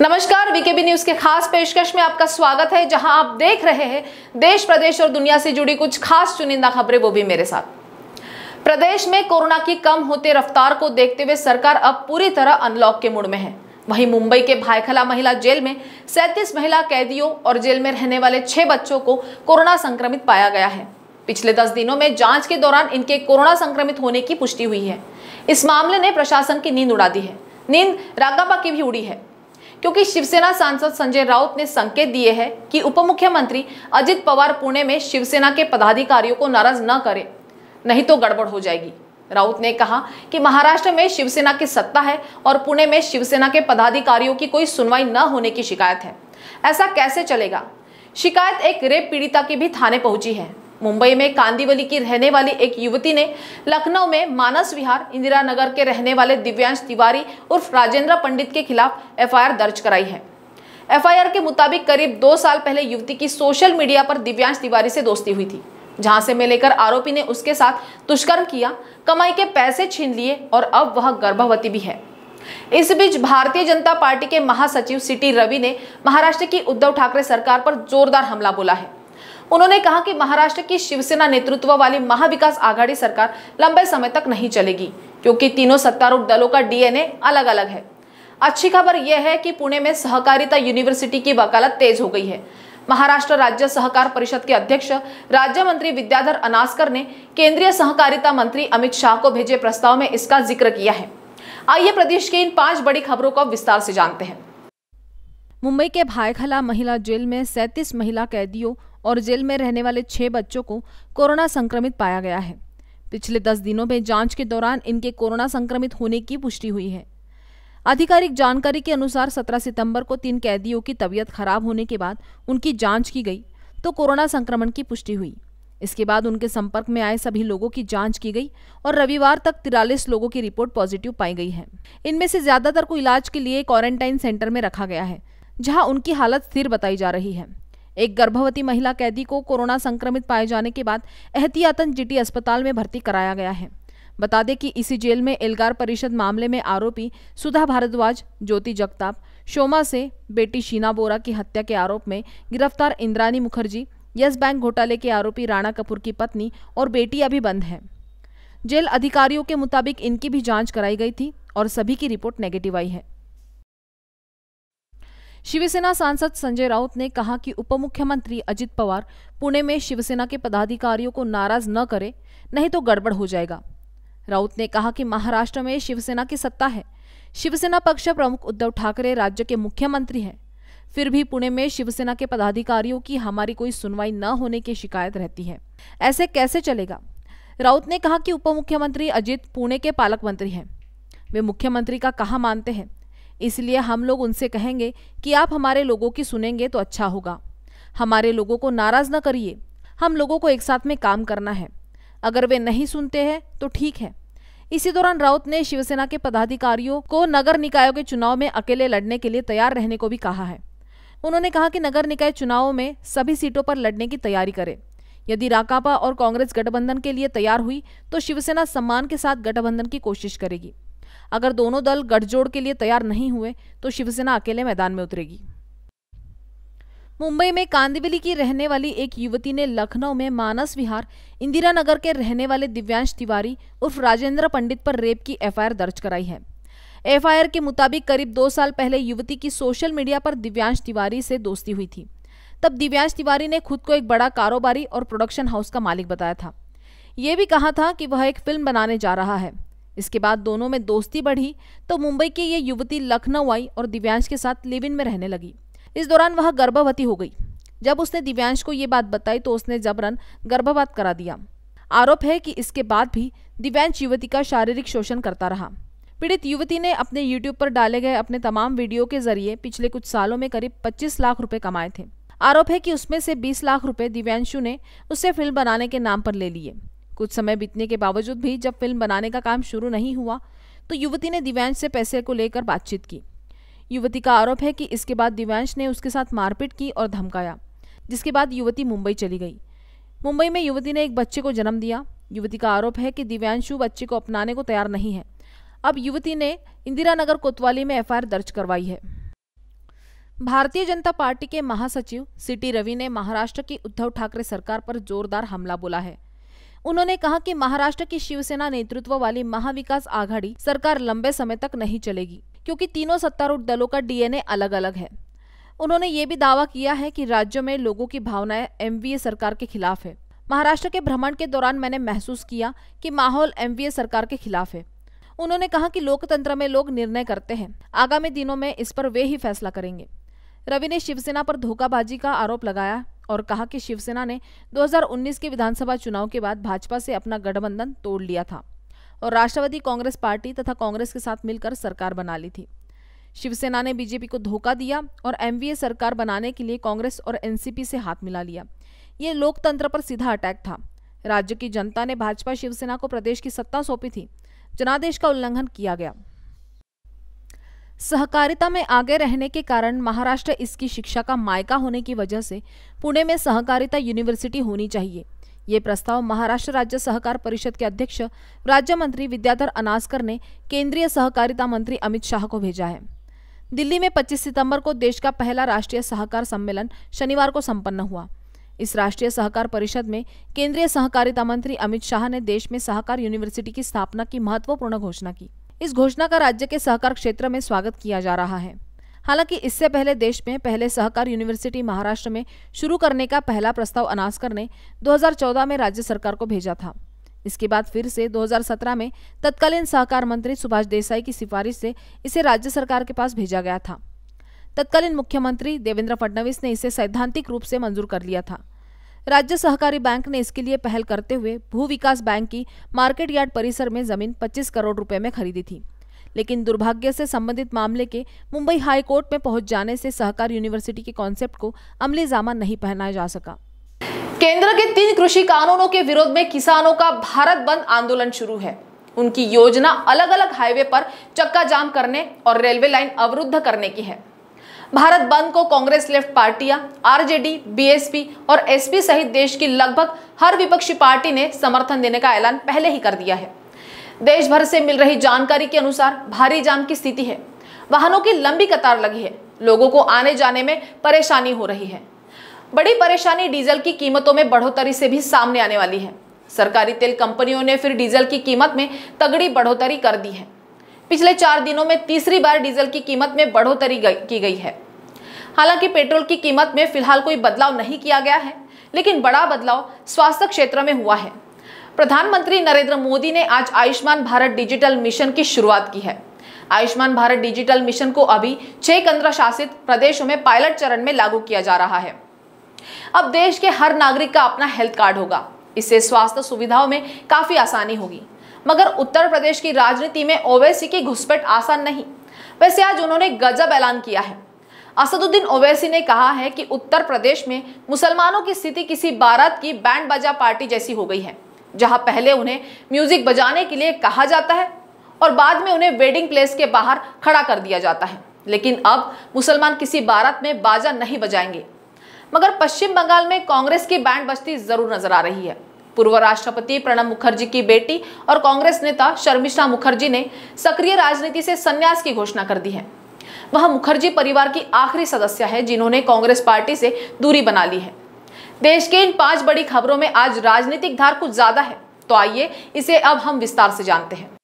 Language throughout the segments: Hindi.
नमस्कार वीकेबी न्यूज के खास पेशकश में आपका स्वागत है जहां आप देख रहे हैं देश प्रदेश और दुनिया से जुड़ी कुछ खास चुनिंदा खबरें वो भी मेरे साथ प्रदेश में कोरोना की कम होते रफ्तार को देखते हुए सरकार अब पूरी तरह अनलॉक के मूड में है वहीं मुंबई के भाईखला महिला जेल में 37 महिला कैदियों और जेल में रहने वाले छह बच्चों को कोरोना संक्रमित पाया गया है पिछले दस दिनों में जांच के दौरान इनके कोरोना संक्रमित होने की पुष्टि हुई है इस मामले ने प्रशासन की नींद उड़ा दी है नींद रागापा की भी उड़ी है क्योंकि शिवसेना सांसद संजय राउत ने संकेत दिए हैं कि उप मुख्यमंत्री अजित पवार पुणे में शिवसेना के पदाधिकारियों को नाराज न करें नहीं तो गड़बड़ हो जाएगी राउत ने कहा कि महाराष्ट्र में शिवसेना की सत्ता है और पुणे में शिवसेना के पदाधिकारियों की कोई सुनवाई न होने की शिकायत है ऐसा कैसे चलेगा शिकायत एक रेप पीड़िता की भी थाने पहुंची है मुंबई में कांदीवली की रहने वाली एक युवती ने लखनऊ में मानस विहार इंदिरा नगर के रहने वाले दिव्यांश तिवारी उर्फ राजेंद्र पंडित के खिलाफ एफआईआर दर्ज कराई है एफआईआर के मुताबिक करीब दो साल पहले युवती की सोशल मीडिया पर दिव्यांश तिवारी से दोस्ती हुई थी जहां से लेकर आरोपी ने उसके साथ दुष्कर्म किया कमाई के पैसे छीन लिए और अब वह गर्भवती भी है इस बीच भारतीय जनता पार्टी के महासचिव सिटी रवि ने महाराष्ट्र की उद्धव ठाकरे सरकार पर जोरदार हमला बोला है उन्होंने कहा कि महाराष्ट्र की शिवसेना नेतृत्व वाली महाविकास आघाड़ी सरकार लंबे समय तक नहीं चलेगी क्योंकि तीनों सत्तारूढ़ दलों का डीएनए अलग अलग है अच्छी खबर यह है कि पुणे में सहकारिता यूनिवर्सिटी की वकालत तेज हो गई है महाराष्ट्र राज्य सहकार परिषद के अध्यक्ष राज्य मंत्री विद्याधर अनास्कर ने केंद्रीय सहकारिता मंत्री अमित शाह को भेजे प्रस्ताव में इसका जिक्र किया है आइए प्रदेश के इन पांच बड़ी खबरों को विस्तार से जानते हैं मुंबई के भायखला महिला जेल में 37 महिला कैदियों और जेल में रहने वाले छह बच्चों को कोरोना संक्रमित पाया गया है पिछले दस दिनों में जांच के दौरान इनके कोरोना संक्रमित होने की पुष्टि हुई है आधिकारिक जानकारी के अनुसार 17 सितंबर को तीन कैदियों की तबीयत खराब होने के बाद उनकी जांच की गई तो कोरोना संक्रमण की पुष्टि हुई इसके बाद उनके संपर्क में आए सभी लोगों की जांच की गई और रविवार तक तिरालीस लोगों की रिपोर्ट पॉजिटिव पाई गई है इनमें से ज्यादातर को इलाज के लिए क्वारंटाइन सेंटर में रखा गया है जहां उनकी हालत स्थिर बताई जा रही है एक गर्भवती महिला कैदी को कोरोना संक्रमित पाए जाने के बाद एहतियातन जीटी अस्पताल में भर्ती कराया गया है बता दें कि इसी जेल में एल्गार परिषद मामले में आरोपी सुधा भारद्वाज ज्योति जगताप शोमा से बेटी शीना बोरा की हत्या के आरोप में गिरफ्तार इंद्रानी मुखर्जी यस बैंक घोटाले के आरोपी राणा कपूर की पत्नी और बेटी अभी बंद है जेल अधिकारियों के मुताबिक इनकी भी जांच कराई गई थी और सभी की रिपोर्ट नेगेटिव आई है शिवसेना सांसद संजय राउत ने कहा कि उपमुख्यमंत्री अजित पवार पुणे में शिवसेना के पदाधिकारियों को नाराज न करे नहीं तो गड़बड़ हो जाएगा राउत ने कहा कि महाराष्ट्र में शिवसेना की सत्ता है शिवसेना पक्ष प्रमुख उद्धव ठाकरे राज्य के मुख्यमंत्री हैं फिर भी पुणे में शिवसेना के पदाधिकारियों की हमारी कोई सुनवाई न होने की शिकायत रहती है ऐसे कैसे चलेगा राउत ने कहा कि उप मुख्यमंत्री अजित पुणे के पालक मंत्री हैं वे मुख्यमंत्री का कहा मानते हैं इसलिए हम लोग उनसे कहेंगे कि आप हमारे लोगों की सुनेंगे तो अच्छा होगा हमारे लोगों को नाराज न करिए हम लोगों को एक साथ में काम करना है अगर वे नहीं सुनते हैं तो ठीक है इसी दौरान राउत ने शिवसेना के पदाधिकारियों को नगर निकायों के चुनाव में अकेले लड़ने के लिए तैयार रहने को भी कहा है उन्होंने कहा कि नगर निकाय चुनावों में सभी सीटों पर लड़ने की तैयारी करें यदि राकापा और कांग्रेस गठबंधन के लिए तैयार हुई तो शिवसेना सम्मान के साथ गठबंधन की कोशिश करेगी अगर दोनों दल गठजोड़ के लिए तैयार नहीं हुए तो शिवसेना अकेले मैदान में उतरेगी मुंबई में कांदिवली की रहने वाली एक युवती ने लखनऊ में मानस विहार इंदिरा नगर के रहने वाले दिव्यांश तिवारी उर्फ राजेंद्र पंडित पर रेप की एफआईआर दर्ज कराई है एफआईआर के मुताबिक करीब दो साल पहले युवती की सोशल मीडिया पर दिव्यांश तिवारी से दोस्ती हुई थी तब दिव्यांश तिवारी ने खुद को एक बड़ा कारोबारी और प्रोडक्शन हाउस का मालिक बताया था ये भी कहा था कि वह एक फिल्म बनाने जा रहा है इसके बाद दोनों में दोस्ती बढ़ी तो मुंबई की ये युवती लखनऊ आई और दिव्यांश के साथ लिव इन में रहने लगी इस दौरान वह गर्भवती हो गई जब उसने दिव्यांश को ये बात बताई तो उसने जबरन गर्भपात करा दिया आरोप है कि इसके बाद भी दिव्यांश युवती का शारीरिक शोषण करता रहा पीड़ित युवती ने अपने YouTube पर डाले गए अपने तमाम वीडियो के जरिए पिछले कुछ सालों में करीब 25 लाख रुपए कमाए थे आरोप है कि उसमें से 20 लाख रुपए दिव्यांशु ने उससे फिल्म बनाने के नाम पर ले लिए कुछ समय बीतने के बावजूद भी जब फिल्म बनाने का काम शुरू नहीं हुआ तो युवती ने दिव्यांश से पैसे को लेकर बातचीत की युवती का आरोप है कि इसके बाद दिव्यांश ने उसके साथ मारपीट की और धमकाया जिसके बाद युवती मुंबई चली गई मुंबई में युवती ने एक बच्चे को जन्म दिया युवती का आरोप है कि दिव्यांशु बच्चे को अपनाने को तैयार नहीं है अब युवती ने इंदिरा नगर कोतवाली में एफआईआर दर्ज करवाई है भारतीय जनता पार्टी के महासचिव सिटी रवि ने महाराष्ट्र की उद्धव ठाकरे सरकार पर जोरदार हमला बोला है उन्होंने कहा कि महाराष्ट्र की शिवसेना नेतृत्व वाली महाविकास आघाड़ी सरकार लंबे समय तक नहीं चलेगी क्योंकि तीनों सत्तारूढ़ दलों का डीएनए अलग अलग है उन्होंने ये भी दावा किया है कि राज्य में लोगों की भावनाएं एमवीए सरकार के खिलाफ है महाराष्ट्र के भ्रमण के दौरान मैंने महसूस किया कि माहौल एमवीए सरकार के खिलाफ है उन्होंने कहा कि लोकतंत्र में लोग निर्णय करते हैं आगामी दिनों में इस पर वे ही फैसला करेंगे रवि ने शिवसेना पर धोखाबाजी का आरोप लगाया और कहा कि शिवसेना ने 2019 के विधानसभा चुनाव के बाद भाजपा से अपना गठबंधन तोड़ लिया था और राष्ट्रवादी कांग्रेस पार्टी तथा कांग्रेस के साथ मिलकर सरकार बना ली थी शिवसेना ने बीजेपी को धोखा दिया और एम सरकार बनाने के लिए कांग्रेस और एनसीपी से हाथ मिला लिया ये लोकतंत्र पर सीधा अटैक था राज्य की जनता ने भाजपा शिवसेना को प्रदेश की सत्ता सौंपी थी जनादेश का उल्लंघन किया गया सहकारिता में आगे रहने के कारण महाराष्ट्र इसकी शिक्षा का मायका होने की वजह से पुणे में सहकारिता यूनिवर्सिटी होनी चाहिए ये प्रस्ताव महाराष्ट्र राज्य सहकार परिषद के अध्यक्ष राज्य मंत्री विद्याधर अनासकर ने केंद्रीय सहकारिता मंत्री अमित शाह को भेजा है दिल्ली में 25 सितंबर को देश का पहला राष्ट्रीय सहकार सम्मेलन शनिवार को संपन्न हुआ इस राष्ट्रीय सहकार परिषद में केंद्रीय सहकारिता मंत्री अमित शाह ने देश में सहकार यूनिवर्सिटी की स्थापना की महत्वपूर्ण घोषणा की इस घोषणा का राज्य के सहकार क्षेत्र में स्वागत किया जा रहा है हालांकि इससे पहले देश में पहले सहकार यूनिवर्सिटी महाराष्ट्र में शुरू करने का पहला प्रस्ताव अनास्कर ने 2014 में राज्य सरकार को भेजा था इसके बाद फिर से 2017 में तत्कालीन सहकार मंत्री सुभाष देसाई की सिफारिश से इसे राज्य सरकार के पास भेजा गया था तत्कालीन मुख्यमंत्री देवेंद्र फडणवीस ने इसे सैद्धांतिक रूप से मंजूर कर लिया था राज्य सहकारी बैंक ने इसके लिए पहल करते हुए भू विकास बैंक की मार्केट यार्ड परिसर में जमीन 25 करोड़ रुपए में खरीदी थी लेकिन दुर्भाग्य से संबंधित मामले के मुंबई हाई कोर्ट में पहुंच जाने से सहकार यूनिवर्सिटी के कॉन्सेप्ट को अमली जामा नहीं पहनाया जा सका केंद्र के तीन कृषि कानूनों के विरोध में किसानों का भारत बंद आंदोलन शुरू है उनकी योजना अलग अलग हाईवे पर चक्का जाम करने और रेलवे लाइन अवरुद्ध करने की है भारत बंद को कांग्रेस लेफ्ट पार्टियां आरजेडी बीएसपी और एसपी सहित देश की लगभग हर विपक्षी पार्टी ने समर्थन देने का ऐलान पहले ही कर दिया है देश भर से मिल रही जानकारी के अनुसार भारी जाम की स्थिति है वाहनों की लंबी कतार लगी है लोगों को आने जाने में परेशानी हो रही है बड़ी परेशानी डीजल की कीमतों में बढ़ोतरी से भी सामने आने वाली है सरकारी तेल कंपनियों ने फिर डीजल की कीमत में तगड़ी बढ़ोतरी कर दी है पिछले चार दिनों में तीसरी बार डीजल की कीमत में बढ़ोतरी की गई है हालांकि पेट्रोल की कीमत में फिलहाल कोई बदलाव नहीं किया गया है लेकिन बड़ा बदलाव स्वास्थ्य क्षेत्र में हुआ है प्रधानमंत्री नरेंद्र मोदी ने आज आयुष्मान भारत डिजिटल मिशन की शुरुआत की है आयुष्मान भारत डिजिटल मिशन को अभी छह केंद्र शासित प्रदेशों में पायलट चरण में लागू किया जा रहा है अब देश के हर नागरिक का अपना हेल्थ कार्ड होगा इससे स्वास्थ्य सुविधाओं में काफी आसानी होगी मगर उत्तर प्रदेश की राजनीति में ओवैसी की घुसपैठ आसान नहीं वैसे आज उन्होंने गजब ऐलान किया है असदुद्दीन ओवैसी ने कहा है कि उत्तर प्रदेश में मुसलमानों की स्थिति किसी बारात की बैंड बाजा पार्टी जैसी हो गई है जहां पहले उन्हें म्यूजिक बजाने के लिए कहा जाता है और बाद में उन्हें वेडिंग प्लेस के बाहर खड़ा कर दिया जाता है लेकिन अब मुसलमान किसी बारात में बाजा नहीं बजाएंगे मगर पश्चिम बंगाल में कांग्रेस की बैंड बजती जरूर नजर आ रही है पूर्व राष्ट्रपति प्रणब मुखर्जी की बेटी और कांग्रेस नेता शर्मिष्ठा मुखर्जी ने सक्रिय राजनीति से संन्यास की घोषणा कर दी है वह मुखर्जी परिवार की आखिरी सदस्य है जिन्होंने कांग्रेस पार्टी से दूरी बना ली है देश के इन पांच बड़ी खबरों में आज राजनीतिक धार कुछ ज्यादा है तो आइए इसे अब हम विस्तार से जानते हैं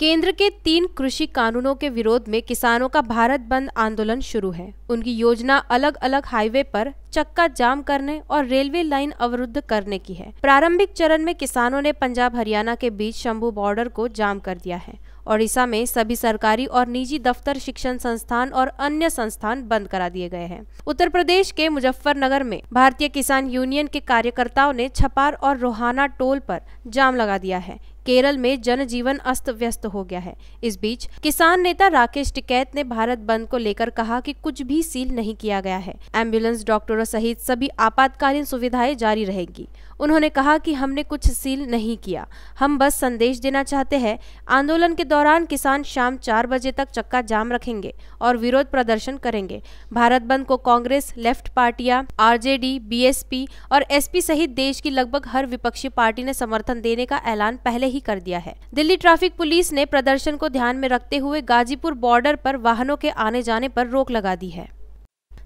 केंद्र के तीन कृषि कानूनों के विरोध में किसानों का भारत बंद आंदोलन शुरू है उनकी योजना अलग अलग हाईवे पर चक्का जाम करने और रेलवे लाइन अवरुद्ध करने की है प्रारंभिक चरण में किसानों ने पंजाब हरियाणा के बीच शंभू बॉर्डर को जाम कर दिया है ओडिशा में सभी सरकारी और निजी दफ्तर शिक्षण संस्थान और अन्य संस्थान बंद करा दिए गए हैं उत्तर प्रदेश के मुजफ्फरनगर में भारतीय किसान यूनियन के कार्यकर्ताओं ने छपार और रोहाना टोल पर जाम लगा दिया है केरल में जनजीवन अस्त व्यस्त हो गया है इस बीच किसान नेता राकेश टिकैत ने भारत बंद को लेकर कहा कि कुछ भी सील नहीं किया गया है एम्बुलेंस डॉक्टरों सहित सभी आपातकालीन सुविधाएं जारी रहेगी उन्होंने कहा कि हमने कुछ सील नहीं किया हम बस संदेश देना चाहते हैं आंदोलन के दौरान किसान शाम चार बजे तक चक्का जाम रखेंगे और विरोध प्रदर्शन करेंगे भारत बंद को कांग्रेस लेफ्ट पार्टियां आरजेडी बीएसपी और एसपी सहित देश की लगभग हर विपक्षी पार्टी ने समर्थन देने का ऐलान पहले ही कर दिया है दिल्ली ट्रैफिक पुलिस ने प्रदर्शन को ध्यान में रखते हुए गाजीपुर बॉर्डर पर वाहनों के आने जाने पर रोक लगा दी है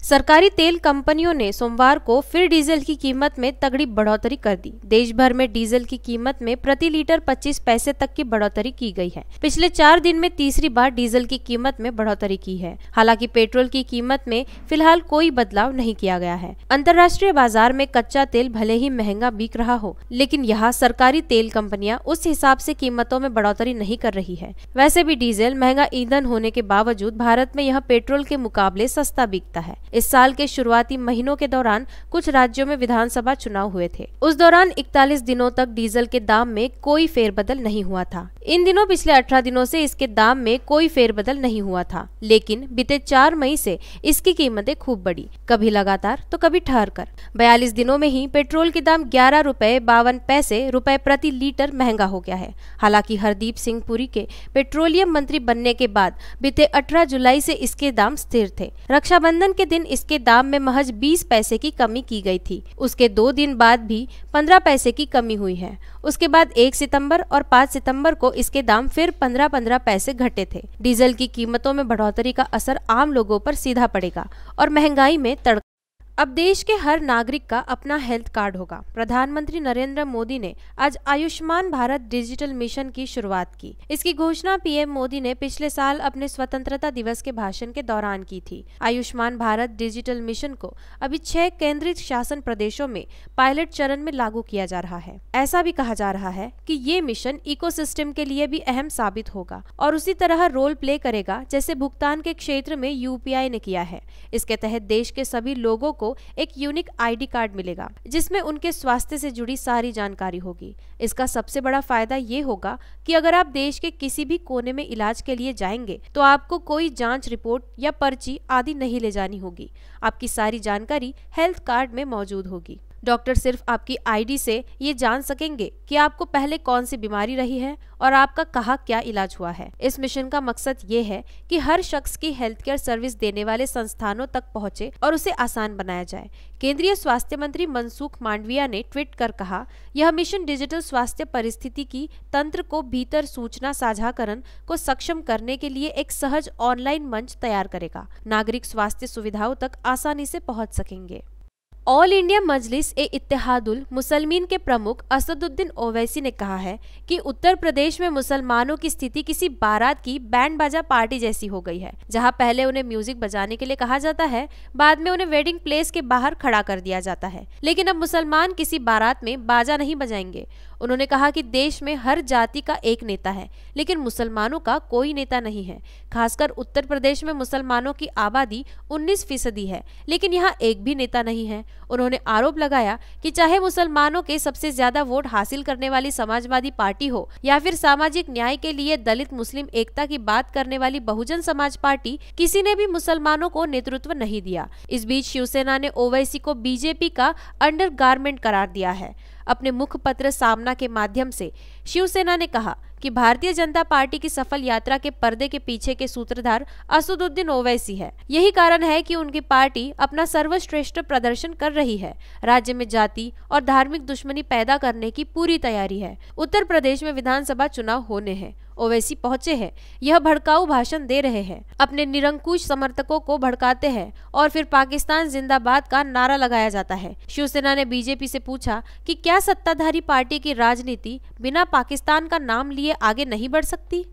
सरकारी तेल कंपनियों ने सोमवार को फिर डीजल की कीमत में तगड़ी बढ़ोतरी कर दी देश भर में डीजल की कीमत में प्रति लीटर 25 पैसे तक की बढ़ोतरी की गई है पिछले चार दिन में तीसरी बार डीजल की कीमत में बढ़ोतरी की है हालांकि पेट्रोल की कीमत में फिलहाल कोई बदलाव नहीं किया गया है अंतर्राष्ट्रीय बाजार में कच्चा तेल भले ही महंगा बिक रहा हो लेकिन यहाँ सरकारी तेल कंपनियाँ उस हिसाब ऐसी कीमतों में बढ़ोतरी नहीं कर रही है वैसे भी डीजल महंगा ईंधन होने के बावजूद भारत में यह पेट्रोल के मुकाबले सस्ता बिकता है इस साल के शुरुआती महीनों के दौरान कुछ राज्यों में विधानसभा चुनाव हुए थे उस दौरान 41 दिनों तक डीजल के दाम में कोई फेरबदल नहीं हुआ था इन दिनों पिछले 18 दिनों से इसके दाम में कोई फेरबदल नहीं हुआ था लेकिन बीते 4 मई से इसकी कीमतें खूब बढ़ी कभी लगातार तो कभी ठहर कर बयालीस दिनों में ही पेट्रोल के दाम ग्यारह रूपए बावन पैसे रूपए प्रति लीटर महंगा हो गया है हालांकि हरदीप सिंह पुरी के पेट्रोलियम मंत्री बनने के बाद बीते अठारह जुलाई से इसके दाम स्थिर थे रक्षाबंधन के दिन दिन इसके दाम में महज 20 पैसे की कमी की गई थी उसके दो दिन बाद भी 15 पैसे की कमी हुई है उसके बाद 1 सितंबर और 5 सितंबर को इसके दाम फिर 15-15 पैसे घटे थे डीजल की कीमतों में बढ़ोतरी का असर आम लोगों पर सीधा पड़ेगा और महंगाई में तड़का अब देश के हर नागरिक का अपना हेल्थ कार्ड होगा प्रधानमंत्री नरेंद्र मोदी ने आज आयुष्मान भारत डिजिटल मिशन की शुरुआत की इसकी घोषणा पीएम मोदी ने पिछले साल अपने स्वतंत्रता दिवस के भाषण के दौरान की थी आयुष्मान भारत डिजिटल मिशन को अभी छह केंद्रित शासन प्रदेशों में पायलट चरण में लागू किया जा रहा है ऐसा भी कहा जा रहा है की ये मिशन इको के लिए भी अहम साबित होगा और उसी तरह रोल प्ले करेगा जैसे भुगतान के क्षेत्र में यू ने किया है इसके तहत देश के सभी लोगों को को एक यूनिक आईडी कार्ड मिलेगा जिसमें उनके स्वास्थ्य से जुड़ी सारी जानकारी होगी इसका सबसे बड़ा फायदा ये होगा कि अगर आप देश के किसी भी कोने में इलाज के लिए जाएंगे तो आपको कोई जांच रिपोर्ट या पर्ची आदि नहीं ले जानी होगी आपकी सारी जानकारी हेल्थ कार्ड में मौजूद होगी डॉक्टर सिर्फ आपकी आईडी से ये जान सकेंगे कि आपको पहले कौन सी बीमारी रही है और आपका कहा क्या इलाज हुआ है इस मिशन का मकसद ये है कि हर शख्स की हेल्थ केयर सर्विस देने वाले संस्थानों तक पहुँचे और उसे आसान बनाया जाए केंद्रीय स्वास्थ्य मंत्री मनसुख मांडविया ने ट्वीट कर कहा यह मिशन डिजिटल स्वास्थ्य परिस्थिति की तंत्र को भीतर सूचना साझाकरण को सक्षम करने के लिए एक सहज ऑनलाइन मंच तैयार करेगा नागरिक स्वास्थ्य सुविधाओं तक आसानी से पहुंच सकेंगे ऑल इंडिया मजलिस ए इतिहादुल मुसलमिन के प्रमुख असदुद्दीन ओवैसी ने कहा है कि उत्तर प्रदेश में मुसलमानों की स्थिति किसी बारात की बैंड बाजा पार्टी जैसी हो गई है जहां पहले उन्हें म्यूजिक बजाने के लिए कहा जाता है बाद में उन्हें वेडिंग प्लेस के बाहर खड़ा कर दिया जाता है लेकिन अब मुसलमान किसी बारात में बाजा नहीं बजाएंगे उन्होंने कहा कि देश में हर जाति का एक नेता है लेकिन मुसलमानों का कोई नेता नहीं है खासकर उत्तर प्रदेश में मुसलमानों की आबादी 19 फीसदी है लेकिन यहाँ एक भी नेता नहीं है उन्होंने आरोप लगाया कि चाहे मुसलमानों के सबसे ज्यादा वोट हासिल करने वाली समाजवादी पार्टी हो या फिर सामाजिक न्याय के लिए दलित मुस्लिम एकता की बात करने वाली बहुजन समाज पार्टी किसी ने भी मुसलमानों को नेतृत्व नहीं दिया इस बीच शिवसेना ने ओवैसी को बीजेपी का अंडर करार दिया है अपने मुखपत्र सामना के माध्यम से शिवसेना ने कहा कि भारतीय जनता पार्टी की सफल यात्रा के पर्दे के पीछे के सूत्रधार असदुद्दीन ओवैसी है यही कारण है कि उनकी पार्टी अपना सर्वश्रेष्ठ प्रदर्शन कर रही है राज्य में जाति और धार्मिक दुश्मनी पैदा करने की पूरी तैयारी है उत्तर प्रदेश में विधानसभा चुनाव होने हैं ओवैसी पहुंचे हैं यह भड़काऊ भाषण दे रहे हैं अपने निरंकुश समर्थकों को भड़काते हैं और फिर पाकिस्तान जिंदाबाद का नारा लगाया जाता है शिवसेना ने बीजेपी से पूछा कि क्या सत्ताधारी पार्टी की राजनीति बिना पाकिस्तान का नाम लिए आगे नहीं बढ़ सकती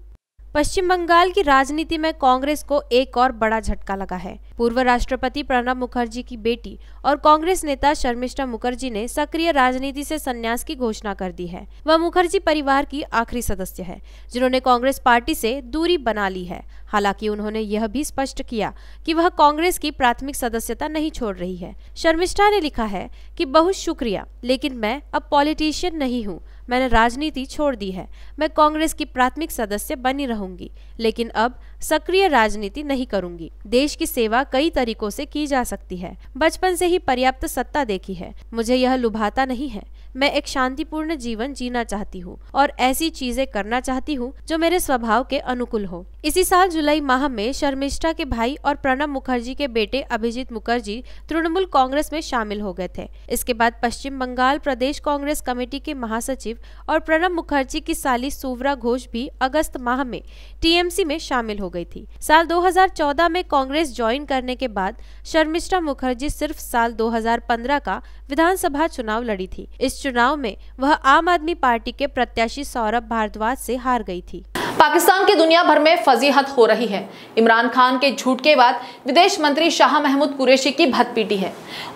पश्चिम बंगाल की राजनीति में कांग्रेस को एक और बड़ा झटका लगा है पूर्व राष्ट्रपति प्रणब मुखर्जी की बेटी और कांग्रेस नेता शर्मिष्ठा मुखर्जी ने सक्रिय राजनीति से संन्यास की घोषणा कर दी है वह मुखर्जी परिवार की आखिरी सदस्य है जिन्होंने कांग्रेस पार्टी से दूरी बना ली है हालांकि उन्होंने यह भी स्पष्ट किया कि वह कांग्रेस की प्राथमिक सदस्यता नहीं छोड़ रही है शर्मिष्ठा ने लिखा है कि बहुत शुक्रिया लेकिन मैं अब पॉलिटिशियन नहीं हूँ मैंने राजनीति छोड़ दी है मैं कांग्रेस की प्राथमिक सदस्य बनी रहूंगी लेकिन अब सक्रिय राजनीति नहीं करूंगी देश की सेवा कई तरीकों से की जा सकती है बचपन से ही पर्याप्त सत्ता देखी है मुझे यह लुभाता नहीं है मैं एक शांतिपूर्ण जीवन जीना चाहती हूँ और ऐसी चीजें करना चाहती हूँ जो मेरे स्वभाव के अनुकूल हो इसी साल जुलाई माह में शर्मिष्ठा के भाई और प्रणब मुखर्जी के बेटे अभिजीत मुखर्जी तृणमूल कांग्रेस में शामिल हो गए थे इसके बाद पश्चिम बंगाल प्रदेश कांग्रेस कमेटी के महासचिव और प्रणब मुखर्जी की साली सुवरा घोष भी अगस्त माह में टीएमसी में शामिल हो गई थी साल 2014 में कांग्रेस ज्वाइन करने के बाद शर्मिष्ठा मुखर्जी सिर्फ साल 2015 का विधानसभा चुनाव लड़ी थी इस चुनाव में वह आम आदमी पार्टी के प्रत्याशी सौरभ भारद्वाज से हार गई थी पाकिस्तान की दुनिया भर में फजीहत हो रही है इमरान खान के झूठ के बाद विदेश मंत्री शाह महमूद कुरैशी की भतपीटी है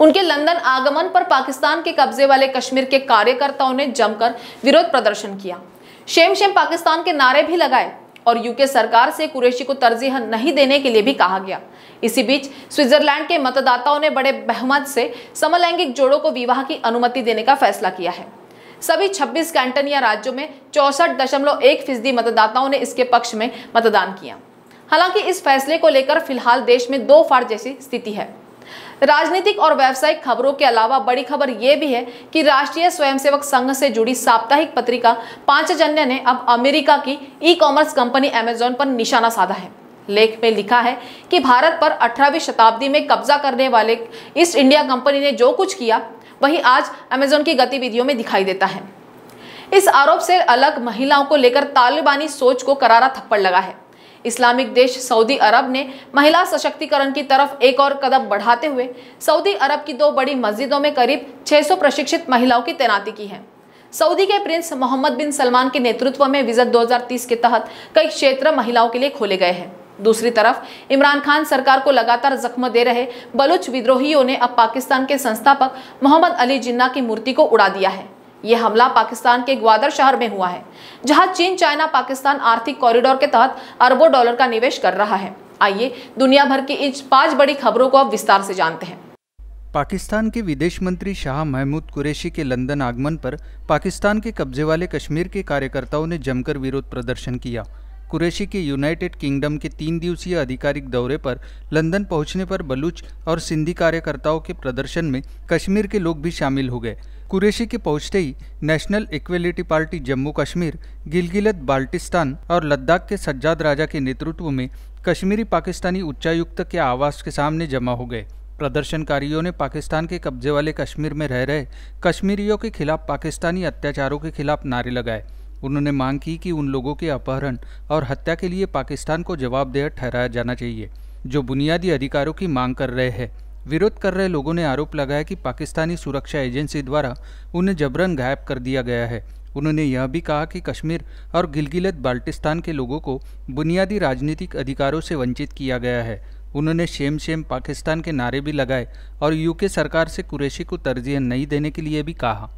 उनके लंदन आगमन पर पाकिस्तान के कब्जे वाले कश्मीर के कार्यकर्ताओं ने जमकर विरोध प्रदर्शन किया शेम शेम पाकिस्तान के नारे भी लगाए और यूके सरकार से कुरेशी को तरजीह नहीं देने के लिए भी कहा गया इसी बीच स्विट्जरलैंड के मतदाताओं ने बड़े बहुमत से समलैंगिक जोड़ों को विवाह की अनुमति देने का फैसला किया है सभी 26 कैंटन या राज्यों में चौसठ दशमलव एक फीसदी मतदाताओं ने इसके पक्ष में मतदान किया हालांकि इस फैसले को लेकर फिलहाल देश में दो फाड़ जैसी स्थिति है राजनीतिक और व्यावसायिक खबरों के अलावा बड़ी खबर यह भी है कि राष्ट्रीय स्वयंसेवक संघ से जुड़ी साप्ताहिक पत्रिका पांचजन्य ने अब अमेरिका की ई कॉमर्स कंपनी अमेजोन पर निशाना साधा है लेख में लिखा है कि भारत पर 18वीं शताब्दी में कब्जा करने वाले ईस्ट इंडिया कंपनी ने जो कुछ किया वही आज अमेजोन की गतिविधियों में दिखाई देता है इस आरोप से अलग महिलाओं को लेकर तालिबानी सोच को करारा थप्पड़ लगा है इस्लामिक देश सऊदी अरब ने महिला सशक्तिकरण की तरफ एक और कदम बढ़ाते हुए सऊदी अरब की दो बड़ी मस्जिदों में करीब 600 प्रशिक्षित महिलाओं की तैनाती की है सऊदी के प्रिंस मोहम्मद बिन सलमान के नेतृत्व में विजट 2030 के तहत कई क्षेत्र महिलाओं के लिए खोले गए हैं दूसरी तरफ इमरान खान सरकार को लगातार जख्म दे रहे बलूच विद्रोहियों ने अब पाकिस्तान के संस्थापक मोहम्मद अली जिन्ना की मूर्ति को उड़ा दिया है यह हमला पाकिस्तान के ग्वादर शहर में हुआ है जहां चीन चाइना पाकिस्तान आर्थिक कॉरिडोर के तहत अरबों डॉलर का निवेश कर रहा है आइए दुनिया भर की इन पांच बड़ी खबरों को अब विस्तार से जानते हैं पाकिस्तान के विदेश मंत्री शाह महमूद कुरैशी के लंदन आगमन पर पाकिस्तान के कब्जे वाले कश्मीर के कार्यकर्ताओं ने जमकर विरोध प्रदर्शन किया कुरैशी के यूनाइटेड किंगडम के तीन दिवसीय आधिकारिक दौरे पर लंदन पहुंचने पर बलूच और सिंधी कार्यकर्ताओं के प्रदर्शन में कश्मीर के लोग भी शामिल हो गए कुरैशी के पहुंचते ही national equality party Jammu Kashmir गिलगिलत बाल्टिस्तान और लद्दाख के सज्जाद राजा के नेतृत्व में कश्मीरी पाकिस्तानी उच्चायुक्त के आवास के सामने जमा हो गए प्रदर्शनकारियों ने पाकिस्तान के कब्जे वाले कश्मीर में रह रहे कश्मीरियों के खिलाफ पाकिस्तानी अत्याचारों के खिलाफ नारे लगाए उन्होंने मांग की कि उन लोगों के अपहरण और हत्या के लिए पाकिस्तान को जवाबदेह ठहराया जाना चाहिए जो बुनियादी अधिकारों की मांग कर रहे हैं विरोध कर रहे लोगों ने आरोप लगाया कि पाकिस्तानी सुरक्षा एजेंसी द्वारा उन्हें जबरन गायब कर दिया गया है उन्होंने यह भी कहा कि कश्मीर और गिलगिलत बाल्टिस्तान के लोगों को बुनियादी राजनीतिक अधिकारों से वंचित किया गया है उन्होंने शेम शेम पाकिस्तान के नारे भी लगाए और यूके सरकार से कुरैशी को तरजीह नहीं देने के लिए भी कहा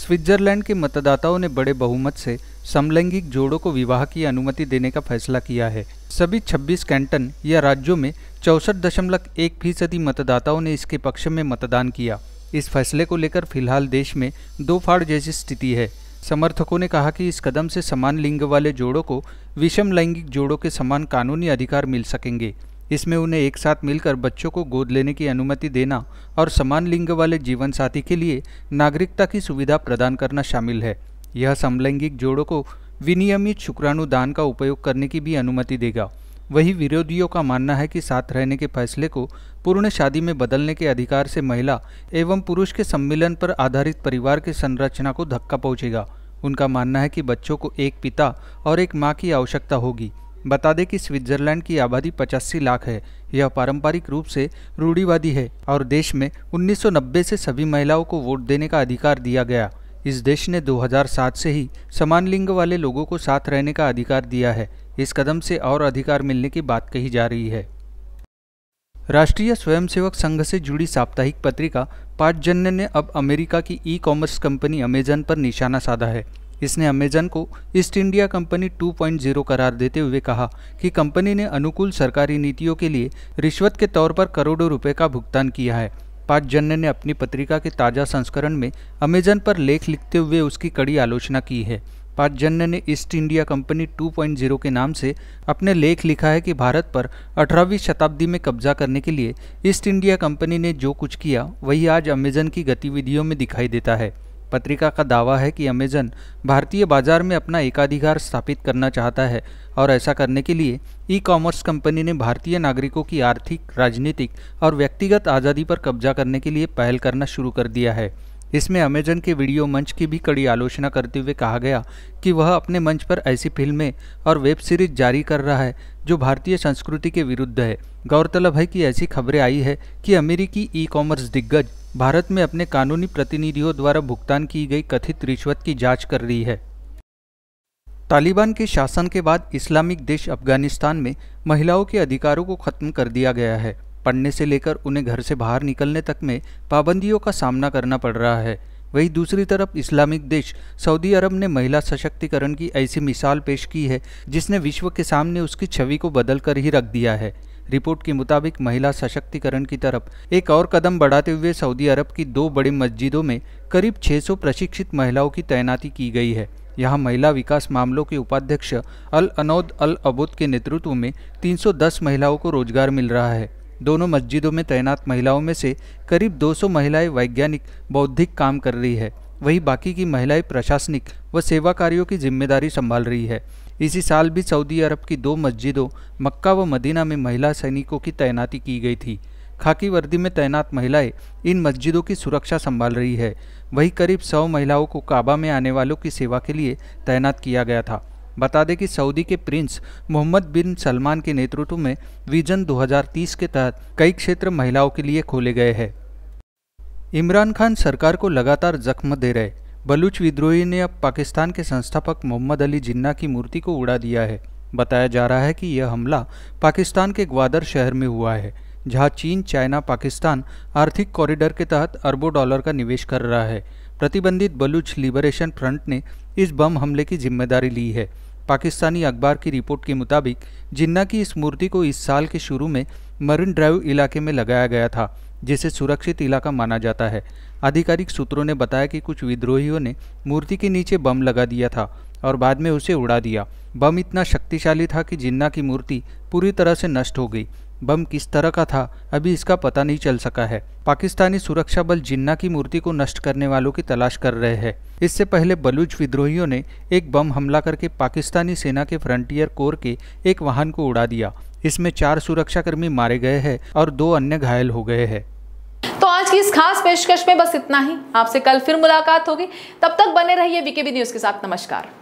स्विट्जरलैंड के मतदाताओं ने बड़े बहुमत से समलैंगिक जोड़ों को विवाह की अनुमति देने का फैसला किया है सभी 26 कैंटन या राज्यों में चौसठ दशमलव एक फीसदी मतदाताओं ने इसके पक्ष में मतदान किया इस फैसले को लेकर फिलहाल देश में दो फाड़ जैसी स्थिति है समर्थकों ने कहा कि इस कदम से समान लिंग वाले जोड़ों को विषम लैंगिक जोड़ों के समान कानूनी अधिकार मिल सकेंगे इसमें उन्हें एक साथ मिलकर बच्चों को गोद लेने की अनुमति देना और समान लिंग वाले जीवन साथी के लिए नागरिकता की सुविधा प्रदान करना शामिल है यह समलैंगिक जोड़ों को विनियमित शुक्राणु दान का उपयोग करने की भी अनुमति देगा वही विरोधियों का मानना है कि साथ रहने के फैसले को पूर्ण शादी में बदलने के अधिकार से महिला एवं पुरुष के सम्मिलन पर आधारित परिवार की संरचना को धक्का पहुंचेगा उनका मानना है कि बच्चों को एक पिता और एक माँ की आवश्यकता होगी बता दें कि स्विट्जरलैंड की आबादी पचासी लाख है यह पारंपरिक रूप से रूढ़ीवादी है और देश में 1990 से सभी महिलाओं को वोट देने का अधिकार दिया गया इस देश ने 2007 से ही समान लिंग वाले लोगों को साथ रहने का अधिकार दिया है इस कदम से और अधिकार मिलने की बात कही जा रही है राष्ट्रीय स्वयंसेवक संघ से जुड़ी साप्ताहिक पत्रिका पाटजन्य ने अब अमेरिका की ई कॉमर्स कंपनी अमेजन पर निशाना साधा है इसने अमेजन को ईस्ट इंडिया कंपनी 2.0 करार देते हुए कहा कि कंपनी ने अनुकूल सरकारी नीतियों के लिए रिश्वत के तौर पर करोड़ों रुपए का भुगतान किया है पाट जन्य ने अपनी पत्रिका के ताज़ा संस्करण में अमेजन पर लेख लिखते हुए उसकी कड़ी आलोचना की है पाँच जन्य ने ईस्ट इंडिया कंपनी 2.0 के नाम से अपने लेख लिखा है कि भारत पर 18वीं शताब्दी में कब्जा करने के लिए ईस्ट इंडिया कंपनी ने जो कुछ किया वही आज अमेजन की गतिविधियों में दिखाई देता है पत्रिका का दावा है कि अमेजन भारतीय बाजार में अपना एकाधिकार स्थापित करना चाहता है और ऐसा करने के लिए ई कॉमर्स कंपनी ने भारतीय नागरिकों की आर्थिक राजनीतिक और व्यक्तिगत आज़ादी पर कब्जा करने के लिए पहल करना शुरू कर दिया है इसमें अमेजन के वीडियो मंच की भी कड़ी आलोचना करते हुए कहा गया कि वह अपने मंच पर ऐसी फिल्में और वेब सीरीज जारी कर रहा है जो भारतीय संस्कृति के विरुद्ध है गौरतलब है कि ऐसी खबरें आई है कि अमेरिकी ई कॉमर्स दिग्गज भारत में अपने कानूनी प्रतिनिधियों द्वारा भुगतान की गई कथित रिश्वत की जाँच कर रही है तालिबान के शासन के बाद इस्लामिक देश अफगानिस्तान में महिलाओं के अधिकारों को खत्म कर दिया गया है पढ़ने से लेकर उन्हें घर से बाहर निकलने तक में पाबंदियों का सामना करना पड़ रहा है वहीं दूसरी तरफ इस्लामिक देश सऊदी अरब ने महिला सशक्तिकरण की ऐसी मिसाल पेश की है जिसने विश्व के सामने उसकी छवि को बदल कर ही रख दिया है रिपोर्ट के मुताबिक महिला सशक्तिकरण की तरफ एक और कदम बढ़ाते हुए सऊदी अरब की दो बड़ी मस्जिदों में करीब 600 प्रशिक्षित महिलाओं की तैनाती की गई है यहाँ महिला विकास मामलों के उपाध्यक्ष अल अनौद अल अबुद के नेतृत्व में 310 महिलाओं को रोजगार मिल रहा है दोनों मस्जिदों में तैनात महिलाओं में से करीब 200 महिलाएं वैज्ञानिक बौद्धिक काम कर रही है वहीं बाकी की महिलाएं प्रशासनिक व सेवा कार्यों की जिम्मेदारी संभाल रही है इसी साल भी सऊदी अरब की दो मस्जिदों मक्का व मदीना में महिला सैनिकों की तैनाती की गई थी खाकी वर्दी में तैनात महिलाएं इन मस्जिदों की सुरक्षा संभाल रही है वहीं करीब सौ महिलाओं को काबा में आने वालों की सेवा के लिए तैनात किया गया था बता दें कि सऊदी के प्रिंस मोहम्मद बिन सलमान के नेतृत्व में विजन 2030 के तहत कई क्षेत्र महिलाओं के लिए खोले गए हैं इमरान खान सरकार को लगातार जख्म दे रहे बलूच विद्रोही ने अब पाकिस्तान के संस्थापक मोहम्मद अली जिन्ना की मूर्ति को उड़ा दिया है बताया जा रहा है कि यह हमला पाकिस्तान के ग्वादर शहर में हुआ है जहां चीन चाइना पाकिस्तान आर्थिक कॉरिडोर के तहत अरबों डॉलर का निवेश कर रहा है प्रतिबंधित बलूच लिबरेशन फ्रंट ने इस बम हमले की जिम्मेदारी ली है पाकिस्तानी अखबार की रिपोर्ट के मुताबिक जिन्ना की इस मूर्ति को इस साल के शुरू में मरीन ड्राइव इलाके में लगाया गया था जिसे सुरक्षित इलाका माना जाता है आधिकारिक सूत्रों ने बताया कि कुछ विद्रोहियों ने मूर्ति के नीचे बम लगा दिया था और बाद में उसे उड़ा दिया बम इतना शक्तिशाली था कि जिन्ना की मूर्ति पूरी तरह से नष्ट हो गई बम किस तरह का था अभी इसका पता नहीं चल सका है पाकिस्तानी सुरक्षा बल जिन्ना की मूर्ति को नष्ट करने वालों की तलाश कर रहे हैं इससे पहले बलूच विद्रोहियों ने एक बम हमला करके पाकिस्तानी सेना के फ्रंटियर कोर के एक वाहन को उड़ा दिया इसमें चार सुरक्षाकर्मी मारे गए हैं और दो अन्य घायल हो गए हैं तो आज की इस खास पेशकश में बस इतना ही आपसे कल फिर मुलाकात होगी तब तक बने रहिए वीकेबी न्यूज के साथ नमस्कार